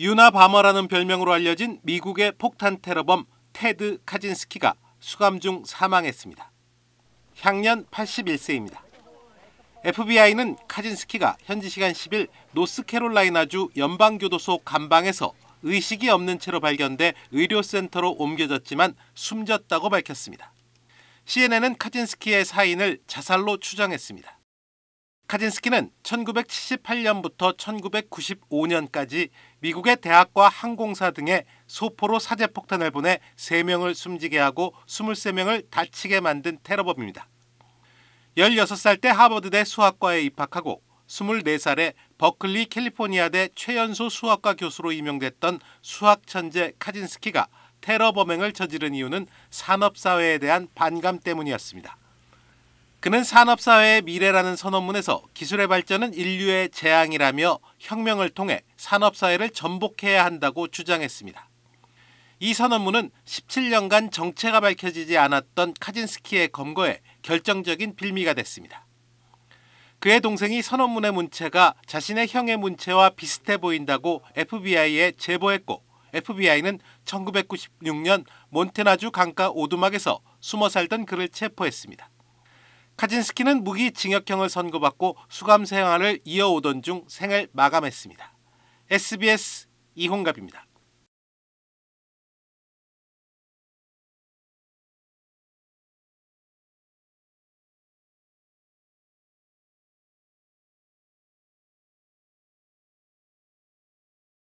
유나 바머라는 별명으로 알려진 미국의 폭탄 테러범 테드 카진스키가 수감 중 사망했습니다. 향년 81세입니다. FBI는 카진스키가 현지 시간 10일 노스캐롤라이나주 연방교도소 감방에서 의식이 없는 채로 발견돼 의료센터로 옮겨졌지만 숨졌다고 밝혔습니다. CNN은 카진스키의 사인을 자살로 추정했습니다. 카진스키는 1978년부터 1995년까지 미국의 대학과 항공사 등에 소포로 사제폭탄을 보내 3명을 숨지게 하고 23명을 다치게 만든 테러범입니다. 16살 때 하버드대 수학과에 입학하고 24살에 버클리 캘리포니아대 최연소 수학과 교수로 임명됐던 수학 천재 카진스키가 테러 범행을 저지른 이유는 산업사회에 대한 반감 때문이었습니다. 그는 산업사회의 미래라는 선언문에서 기술의 발전은 인류의 재앙이라며 혁명을 통해 산업사회를 전복해야 한다고 주장했습니다. 이 선언문은 17년간 정체가 밝혀지지 않았던 카진스키의 검거에 결정적인 빌미가 됐습니다. 그의 동생이 선언문의 문체가 자신의 형의 문체와 비슷해 보인다고 FBI에 제보했고 FBI는 1996년 몬테나주 강가 오두막에서 숨어 살던 그를 체포했습니다. 카진스키는 무기징역형을 선고받고 수감 생활을 이어오던 중 생을 마감했습니다. SBS 이홍갑입니다.